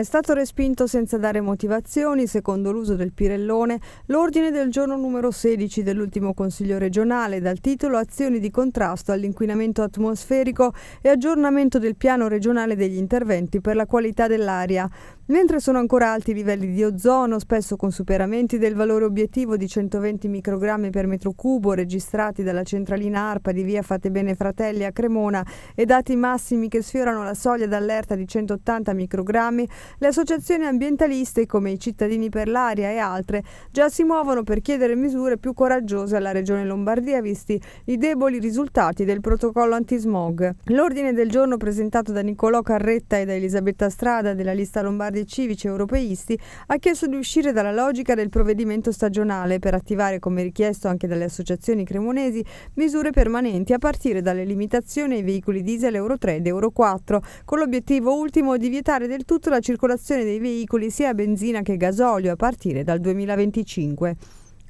È stato respinto senza dare motivazioni, secondo l'uso del Pirellone, l'ordine del giorno numero 16 dell'ultimo Consiglio regionale dal titolo Azioni di contrasto all'inquinamento atmosferico e aggiornamento del piano regionale degli interventi per la qualità dell'aria. Mentre sono ancora alti i livelli di ozono, spesso con superamenti del valore obiettivo di 120 microgrammi per metro cubo registrati dalla centralina ARPA di via Fatebene Fratelli a Cremona e dati massimi che sfiorano la soglia d'allerta di 180 microgrammi, le associazioni ambientaliste come i cittadini per l'aria e altre già si muovono per chiedere misure più coraggiose alla Regione Lombardia visti i deboli risultati del protocollo antismog. L'ordine del giorno presentato da Niccolò Carretta e da Elisabetta Strada della lista Lombardi Civici Europeisti ha chiesto di uscire dalla logica del provvedimento stagionale per attivare, come richiesto anche dalle associazioni cremonesi, misure permanenti a partire dalle limitazioni ai veicoli diesel Euro 3 ed Euro 4, con l'obiettivo ultimo di vietare del tutto la circolazione circolazione dei veicoli sia a benzina che gasolio a partire dal 2025.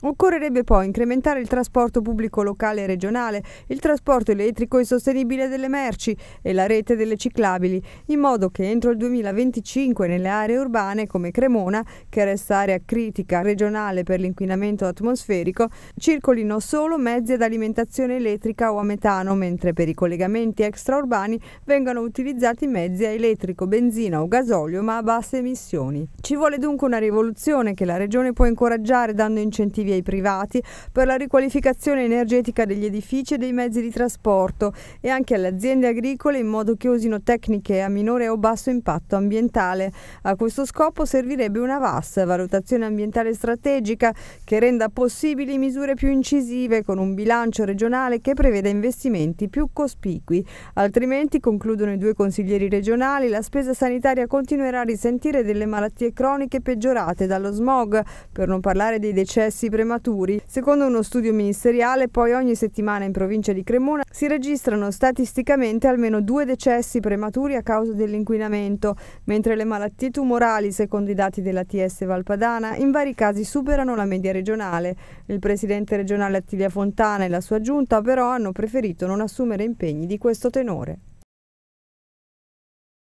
Occorrerebbe poi incrementare il trasporto pubblico locale e regionale, il trasporto elettrico e sostenibile delle merci e la rete delle ciclabili, in modo che entro il 2025 nelle aree urbane come Cremona, che resta area critica regionale per l'inquinamento atmosferico, circolino solo mezzi ad alimentazione elettrica o a metano, mentre per i collegamenti extraurbani vengano utilizzati mezzi a elettrico, benzina o gasolio ma a basse emissioni. Ci vuole dunque una rivoluzione che la Regione può incoraggiare dando incentivi collettivi ai privati, per la riqualificazione energetica degli edifici e dei mezzi di trasporto e anche alle aziende agricole in modo che usino tecniche a minore o basso impatto ambientale. A questo scopo servirebbe una vasta valutazione ambientale strategica, che renda possibili misure più incisive con un bilancio regionale che preveda investimenti più cospicui. Altrimenti, concludono i due consiglieri regionali, la spesa sanitaria continuerà a risentire delle malattie croniche peggiorate dallo smog, per non parlare dei decessi previsti prematuri. Secondo uno studio ministeriale, poi ogni settimana in provincia di Cremona si registrano statisticamente almeno due decessi prematuri a causa dell'inquinamento, mentre le malattie tumorali, secondo i dati della TS Valpadana, in vari casi superano la media regionale. Il presidente regionale Attilia Fontana e la sua giunta però hanno preferito non assumere impegni di questo tenore.